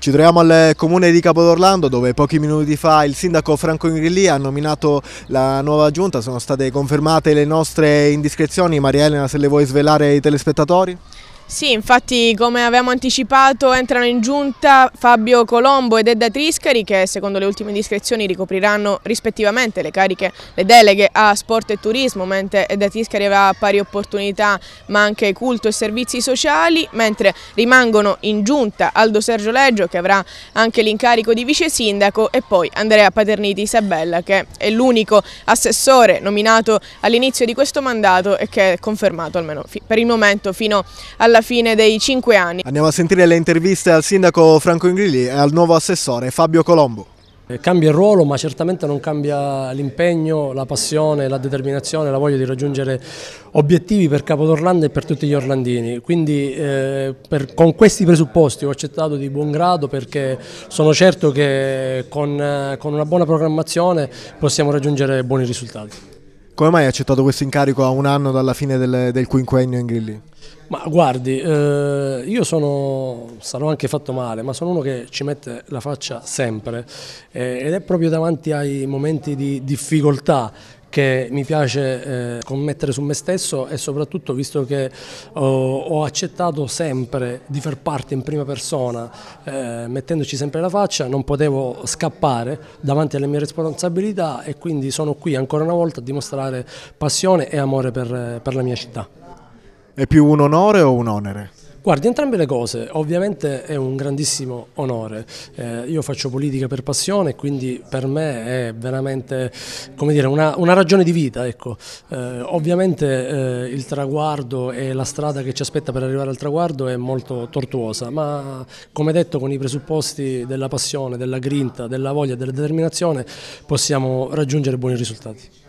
Ci troviamo al comune di Capodorlando dove pochi minuti fa il sindaco Franco Ingrilli ha nominato la nuova giunta, sono state confermate le nostre indiscrezioni, Maria Elena se le vuoi svelare ai telespettatori? Sì, infatti come avevamo anticipato entrano in giunta Fabio Colombo ed Edda Triscari che secondo le ultime discrezioni ricopriranno rispettivamente le cariche, le deleghe a sport e turismo, mentre Edda Triscari avrà pari opportunità ma anche culto e servizi sociali, mentre rimangono in giunta Aldo Sergio Leggio che avrà anche l'incarico di vice sindaco e poi Andrea Paterniti Isabella che è l'unico assessore nominato all'inizio di questo mandato e che è confermato almeno per il momento fino alla alla fine dei cinque anni. Andiamo a sentire le interviste al sindaco Franco Ingrilli e al nuovo assessore Fabio Colombo. Cambia il ruolo ma certamente non cambia l'impegno, la passione, la determinazione, la voglia di raggiungere obiettivi per Capodorlando e per tutti gli orlandini. Quindi eh, per, con questi presupposti ho accettato di buon grado perché sono certo che con, eh, con una buona programmazione possiamo raggiungere buoni risultati. Come mai hai accettato questo incarico a un anno dalla fine del, del quinquennio in Grilli? Ma guardi, eh, io sono, sarò anche fatto male, ma sono uno che ci mette la faccia sempre eh, ed è proprio davanti ai momenti di difficoltà che mi piace eh, commettere su me stesso e soprattutto visto che oh, ho accettato sempre di far parte in prima persona, eh, mettendoci sempre la faccia, non potevo scappare davanti alle mie responsabilità e quindi sono qui ancora una volta a dimostrare passione e amore per, per la mia città. È più un onore o un onere? Guardi, entrambe le cose, ovviamente è un grandissimo onore, eh, io faccio politica per passione quindi per me è veramente dire, una, una, ragione di vita, ecco. eh, ovviamente eh, il traguardo e la strada che ci aspetta per arrivare al traguardo è molto tortuosa, ma come detto con i presupposti della passione, della grinta, della voglia, della determinazione possiamo raggiungere buoni risultati.